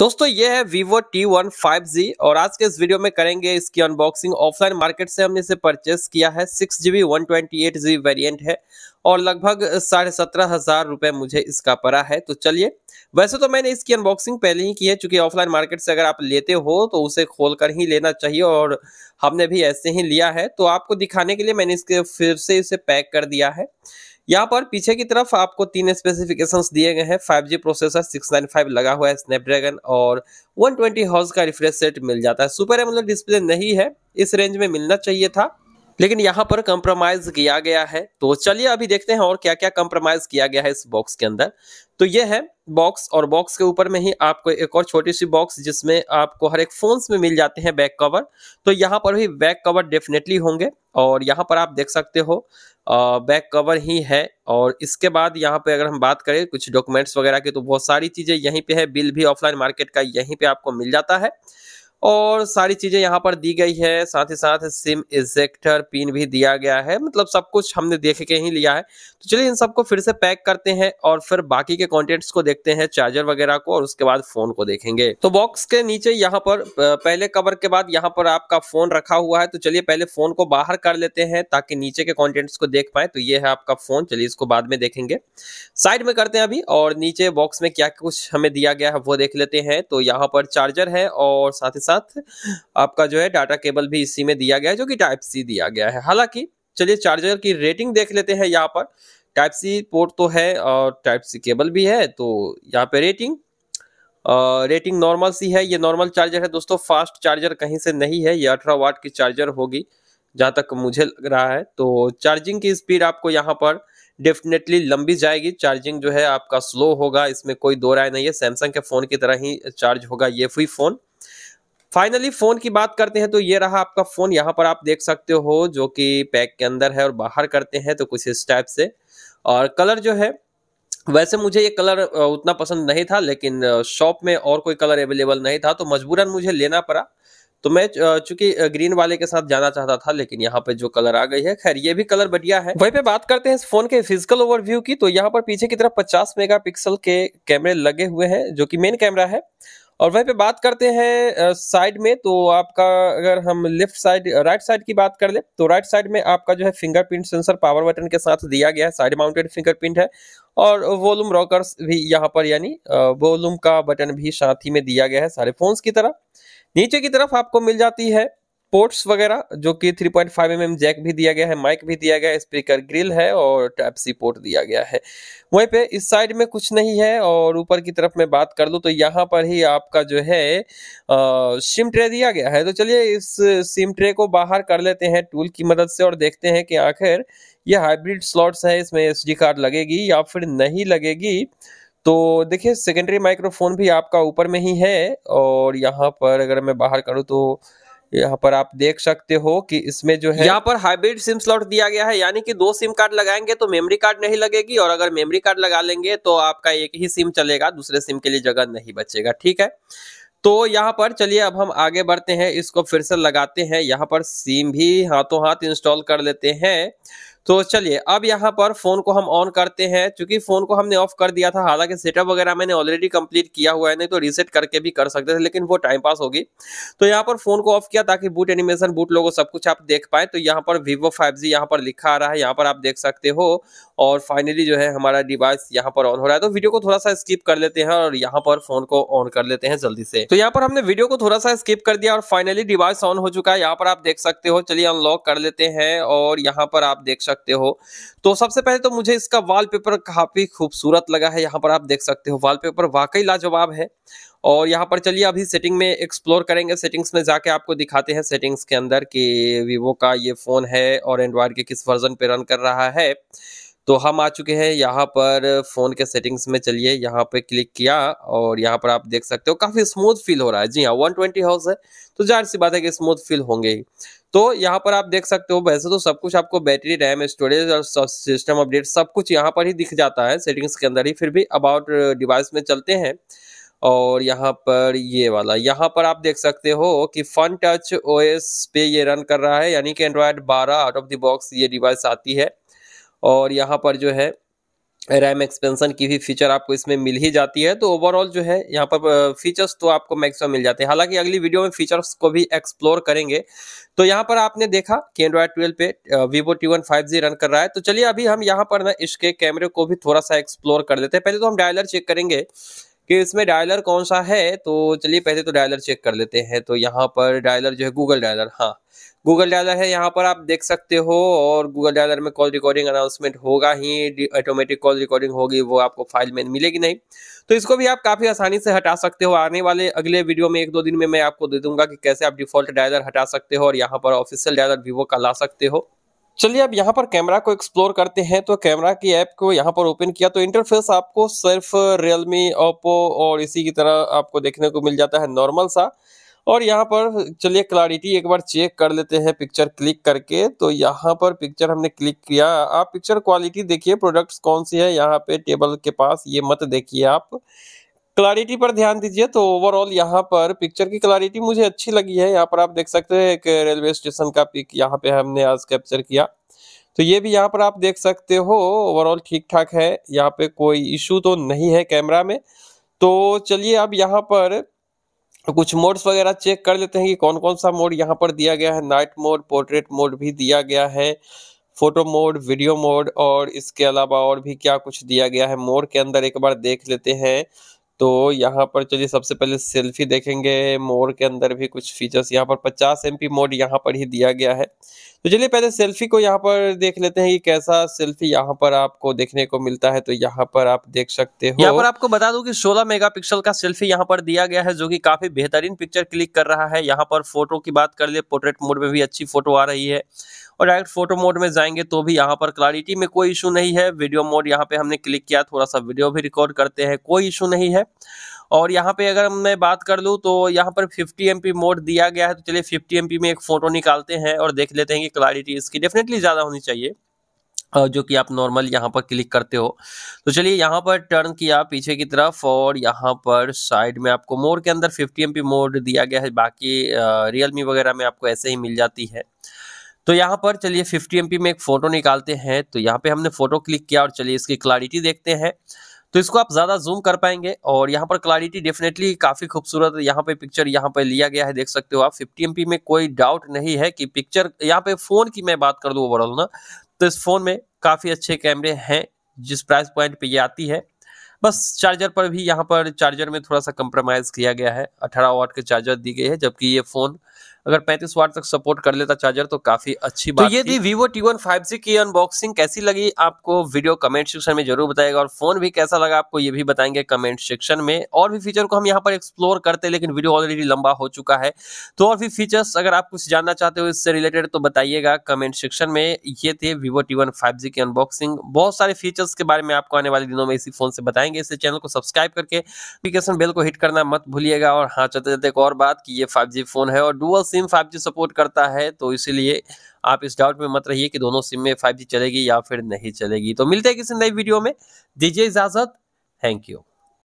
दोस्तों ये है Vivo T1 5G और आज के इस वीडियो में करेंगे इसकी अनबॉक्सिंग ऑफलाइन मार्केट से हमने इसे परचेस किया है six G B one twenty eight G variant है और लगभग साढ़े सत्रह हज़ार रुपये मुझे इसका पड़ा है तो चलिए वैसे तो मैंने इसकी अनबॉक्सिंग पहले ही की है चूँकि ऑफलाइन मार्केट से अगर आप लेते हो तो उसे खोल कर ही लेना चाहिए और हमने भी ऐसे ही लिया है तो आपको दिखाने के लिए मैंने इसके फिर से इसे पैक कर दिया है यहाँ पर पीछे की तरफ आपको तीन स्पेसिफिकेशंस दिए गए हैं 5G प्रोसेसर 695 लगा हुआ है स्नैपड्रैगन और 120 ट्वेंटी का रिफ्रेश सेट मिल जाता है सुपर एमुलर डिस्प्ले नहीं है इस रेंज में मिलना चाहिए था लेकिन यहाँ पर कंप्रोमाइज किया गया है तो चलिए अभी देखते हैं और क्या क्या कंप्रोमाइज किया गया है इस बॉक्स के अंदर तो ये है बॉक्स और बॉक्स के ऊपर में ही आपको एक और छोटी सी बॉक्स जिसमें आपको हर एक फोन्स में मिल जाते हैं बैक कवर तो यहाँ पर भी बैक कवर डेफिनेटली होंगे और यहाँ पर आप देख सकते हो बैक कवर ही है और इसके बाद यहाँ पे अगर हम बात करें कुछ डॉक्यूमेंट्स वगैरह की तो बहुत सारी चीज़ें यहीं पे है बिल भी ऑफलाइन मार्केट का यहीं पे आपको मिल जाता है और सारी चीजें यहाँ पर दी गई है साथ ही साथ सिम इजेक्टर पिन भी दिया गया है मतलब सब कुछ हमने देख के ही लिया है तो चलिए इन सबको फिर से पैक करते हैं और फिर बाकी के कॉन्टेंट्स को देखते हैं चार्जर वगैरह को और उसके बाद फोन को देखेंगे तो बॉक्स के नीचे यहाँ पर पहले कवर के बाद यहाँ पर आपका फोन रखा हुआ है तो चलिए पहले फोन को बाहर कर लेते हैं ताकि नीचे के कॉन्टेंट्स को देख पाए तो ये है आपका फोन चलिए इसको बाद में देखेंगे साइड में करते हैं अभी और नीचे बॉक्स में क्या कुछ हमें दिया गया है वो देख लेते हैं तो यहाँ पर चार्जर है और साथ ही साथ आपका जो है डाटा केबल भी इसी में दिया गया है जो कि टाइप सी दिया गया है हालांकि चलिए चार्जर की रेटिंग देख लेते हैं यहाँ पर टाइप सी पोर्ट तो है और टाइप सी केबल भी है तो यहाँ पे रेटिंग रेटिंग नॉर्मल सी है ये नॉर्मल चार्जर है दोस्तों फास्ट चार्जर कहीं से नहीं है ये अठारह वाट की चार्जर होगी जहाँ तक मुझे लग रहा है तो चार्जिंग की स्पीड आपको यहाँ पर डेफिनेटली लंबी जाएगी चार्जिंग जो है आपका स्लो होगा इसमें कोई दो राय नहीं है सैमसंग के फ़ोन की तरह ही चार्ज होगा ये फ्री फ़ोन फाइनली फोन की बात करते हैं तो ये रहा आपका फोन यहाँ पर आप देख सकते हो जो कि पैक के अंदर है और बाहर करते हैं तो कुछ इस टाइप से और कलर जो है वैसे मुझे ये कलर उतना पसंद नहीं था लेकिन शॉप में और कोई कलर अवेलेबल नहीं था तो मजबूरन मुझे लेना पड़ा तो मैं चूंकि ग्रीन वाले के साथ जाना चाहता था लेकिन यहाँ पे जो कलर आ गई है खैर ये भी कलर बढ़िया है वहीं पे बात करते हैं इस फोन के फिजिकल ओवरव्यू की तो यहाँ पर पीछे की तरफ 50 मेगापिक्सल के कैमरे लगे हुए हैं जो कि मेन कैमरा है और वहीं पे बात करते हैं साइड में तो आपका अगर हम लेफ्ट साइड राइट साइड की बात कर ले तो राइट साइड में आपका जो है फिंगरप्रिंट सेंसर पावर बटन के साथ दिया गया है साइड माउंटेड फिंगरप्रिंट है और वॉल्यूम रॉकर्स भी यहाँ पर यानी वॉल्यूम का बटन भी साथ ही में दिया गया है सारे फोन्स की तरह नीचे की तरफ आपको मिल जाती है पोर्ट्स वगैरह जो कि 3.5 पॉइंट mm जैक भी दिया गया है माइक भी दिया गया है स्पीकर ग्रिल है और टैप सी पोर्ट दिया गया है वहीं पे इस साइड में कुछ नहीं है और ऊपर की तरफ मैं बात कर लूँ तो यहाँ पर ही आपका जो है सिम ट्रे दिया गया है तो चलिए इस सिम ट्रे को बाहर कर लेते हैं टूल की मदद से और देखते हैं कि आखिर ये हाइब्रिड स्लॉट्स है इसमें एस कार्ड लगेगी या फिर नहीं लगेगी तो देखिए सेकेंडरी माइक्रोफोन भी आपका ऊपर में ही है और यहाँ पर अगर मैं बाहर करूँ तो यहाँ पर आप देख सकते हो कि इसमें जो है यहाँ पर हाइब्रिड सिम स्लॉट दिया गया है यानी कि दो सिम कार्ड लगाएंगे तो मेमोरी कार्ड नहीं लगेगी और अगर मेमोरी कार्ड लगा लेंगे तो आपका एक ही सिम चलेगा दूसरे सिम के लिए जगह नहीं बचेगा ठीक है तो यहाँ पर चलिए अब हम आगे बढ़ते हैं इसको फिर से लगाते हैं यहाँ पर सिम भी हाथों हाथ इंस्टॉल कर लेते हैं तो चलिए अब यहाँ पर फोन को हम ऑन करते हैं क्योंकि फोन को हमने ऑफ कर दिया था हालांकि सेटअप वगैरह मैंने ऑलरेडी कंप्लीट किया हुआ है नहीं तो रीसेट करके भी कर सकते थे लेकिन वो टाइम पास होगी तो यहाँ पर फोन को ऑफ किया ताकि बूट एनिमेशन बूट लोगो सब कुछ आप देख पाए तो यहाँ पर वीवो फाइव जी यहाँ पर लिखा आ रहा है यहाँ पर आप देख सकते हो और फाइनली जो है हमारा डिवाइस यहाँ पर ऑन हो रहा है तो वीडियो को थोड़ा सा स्किप कर लेते हैं और यहाँ पर फोन को ऑन कर लेते हैं जल्दी से तो यहाँ पर हमने वीडियो को थोड़ा सा स्किप कर दिया और फाइनली डिवाइस ऑन हो चुका है यहाँ पर आप देख सकते हो चलिए अनलॉक कर लेते हैं और यहाँ पर आप देख सकते सकते हो तो सबसे पहले तो मुझे इसका वॉलपेपर काफ़ी खूबसूरत लगा है यहाँ पर आप देख सकते हो वॉलपेपर वाकई लाजवाब है और यहाँ पर चलिए अभी सेटिंग में एक्सप्लोर करेंगे सेटिंग्स में जाके आपको दिखाते हैं सेटिंग्स के अंदर कि वीवो का ये फ़ोन है और एंड्रॉयड के किस वर्जन पे रन कर रहा है तो हम आ चुके हैं यहाँ पर फ़ोन के सेटिंग्स में चलिए यहाँ पे क्लिक किया और यहाँ पर आप देख सकते हो काफ़ी स्मूथ फील हो रहा है जी हाँ वन ट्वेंटी हाउस है तो जाहिर सी बात है कि स्मूथ फील होंगे ही तो यहाँ पर आप देख सकते हो वैसे तो सब कुछ आपको बैटरी रैम स्टोरेज और सिस्टम अपडेट सब कुछ यहाँ पर ही दिख जाता है सेटिंग्स के अंदर ही फिर भी अबाउट डिवाइस uh, में चलते हैं और यहाँ पर ये वाला यहाँ पर आप देख सकते हो कि फन टच ओ पे ये रन कर रहा है यानी कि Android 12 out of the box ये डिवाइस आती है और यहाँ पर जो है रैम एक्सपेंशन की भी फीचर आपको इसमें मिल ही जाती है तो ओवरऑल जो है यहाँ पर फीचर्स तो आपको मैक्सिमम मिल जाते हैं हालांकि अगली वीडियो में फीचर्स को भी एक्सप्लोर करेंगे तो यहाँ पर आपने देखा कि एंड्रॉयड ट्वेल्व पे Vivo T one five G run कर रहा है तो चलिए अभी हम यहाँ पर ना इसके कैमरे को भी थोड़ा सा एक्सप्लोर कर देते हैं पहले तो हम डायलर चेक करेंगे कि इसमें डायलर कौन सा है तो चलिए पहले तो डायलर चेक कर लेते हैं तो यहाँ पर डायलर जो है गूगल डायलर हाँ गूगल डायलर है यहाँ पर आप देख सकते हो और गूगल डायलर में कॉल रिकॉर्डिंग अनाउंसमेंट होगा ही ऑटोमेटिक कॉल रिकॉर्डिंग होगी वो आपको फाइल में मिलेगी नहीं तो इसको भी आप काफ़ी आसानी से हटा सकते हो आने वाले अगले वीडियो में एक दो दिन में मैं आपको दे दूंगा कि कैसे आप डिफॉल्ट डायलर हटा सकते हो और यहाँ पर ऑफिशियल डायलर वीवो का ला सकते हो चलिए अब यहाँ पर कैमरा को एक्सप्लोर करते हैं तो कैमरा की ऐप को यहाँ पर ओपन किया तो इंटरफेस आपको सिर्फ रियलमी ओप्पो और इसी की तरह आपको देखने को मिल जाता है नॉर्मल सा और यहाँ पर चलिए क्लैरिटी एक बार चेक कर लेते हैं पिक्चर क्लिक करके तो यहाँ पर पिक्चर हमने क्लिक किया आप पिक्चर क्वालिटी देखिए प्रोडक्ट्स कौन सी है यहाँ पे टेबल के पास ये मत देखिए आप क्लैरिटी पर ध्यान दीजिए तो ओवरऑल यहाँ पर पिक्चर की क्लैरिटी मुझे अच्छी लगी है यहाँ पर आप देख सकते हैं एक रेलवे स्टेशन का पिक यहाँ पे हमने आज कैप्चर किया तो ये भी यहाँ पर आप देख सकते हो ओवरऑल ठीक ठाक है यहाँ पे कोई इशू तो नहीं है कैमरा में तो चलिए अब यहाँ पर कुछ मोड्स वगैरह चेक कर लेते हैं कि कौन कौन सा मोड यहाँ पर दिया गया है नाइट मोड पोर्ट्रेट मोड भी दिया गया है फोटो मोड वीडियो मोड और इसके अलावा और भी क्या कुछ दिया गया है मोड के अंदर एक बार देख लेते हैं तो यहाँ पर चलिए सबसे पहले सेल्फी देखेंगे मोर के अंदर भी कुछ फीचर्स यहाँ पर 50 एम मोड यहाँ पर ही दिया गया है तो चलिए पहले सेल्फी को यहाँ पर देख लेते हैं कि कैसा सेल्फी यहाँ पर आपको देखने को मिलता है तो यहाँ पर आप देख सकते हो यहाँ पर आपको बता दूं कि 16 मेगापिक्सल का सेल्फी यहाँ पर दिया गया है जो कि काफी बेहतरीन पिक्चर क्लिक कर रहा है यहाँ पर फोटो की बात कर ले पोर्ट्रेट मोड में भी अच्छी फोटो आ रही है और डायरेक्ट फोटो मोड में जाएंगे तो भी यहाँ पर क्लैरिटी में कोई इशू नहीं है वीडियो मोड यहाँ पे हमने क्लिक किया थोड़ा सा वीडियो भी रिकॉर्ड करते हैं कोई इशू नहीं है और यहाँ पे अगर मैं बात कर लूँ तो यहाँ पर 50 एम मोड दिया गया है तो चलिए 50 एम में एक फ़ोटो निकालते हैं और देख लेते हैं कि क्लैरिटी इसकी डेफिनेटली ज़्यादा होनी चाहिए जो कि आप नॉर्मल यहाँ पर क्लिक करते हो तो चलिए यहाँ पर टर्न किया पीछे की तरफ और यहाँ पर साइड में आपको मोड के अंदर 50 एम मोड दिया गया है बाकी रियल वगैरह में आपको ऐसे ही मिल जाती है तो यहाँ पर चलिए 50 एम में एक फ़ोटो निकालते हैं तो यहाँ पे हमने फ़ोटो क्लिक किया और चलिए इसकी क्लैरिटी देखते हैं तो इसको आप ज़्यादा जूम कर पाएंगे और यहाँ पर क्लैरिटी डेफिनेटली काफ़ी खूबसूरत यहाँ पे पिक्चर यहाँ पे लिया गया है देख सकते हो आप 50 एम में कोई डाउट नहीं है कि पिक्चर यहाँ पे फ़ोन की मैं बात कर दूँ ओवरऑल ना तो इस फ़ोन में काफ़ी अच्छे कैमरे हैं जिस प्राइस पॉइंट पर ये आती है बस चार्जर पर भी यहाँ पर चार्जर में थोड़ा सा कंप्रोमाइज़ किया गया है अठारह वाट के चार्जर दी गई है जबकि ये फ़ोन अगर 35 वाट तक सपोर्ट कर लेता चार्जर तो काफी अच्छी तो बात तो ये थी वीवो टी वन की अनबॉक्सिंग कैसी लगी आपको वीडियो कमेंट सेक्शन में जरूर बताएगा और फोन भी कैसा लगा आपको ये भी बताएंगे कमेंट सेक्शन में और भी फीचर को हम यहाँ पर एक्सप्लोर करते लेकिन वीडियो ऑलरेडी लंबा हो चुका है तो और भी फीचर्स अगर आप कुछ जानना चाहते हो इससे रिलेटेड तो बताइएगा कमेंट सेक्शन में ये थे वीवो टी वन की अनबॉक्सिंग बहुत सारे फीचर्स के बारे में आपको आने वाले दिनों में इसी फोन से बताएंगे इसे चैनल को सब्सक्राइब करके नोटिफिकेशन बेल को हिट करना मत भूलिएगा और हाँ चलते चलते एक और बात की ये फाइव फोन है और डुअल सिम 5G सपोर्ट करता है तो इसीलिए आप इस डाउट में मत रहिए कि दोनों सिम में 5G चलेगी या फिर नहीं चलेगी तो मिलते हैं किसी नई वीडियो में दीजिए इजाज़त थैंक यू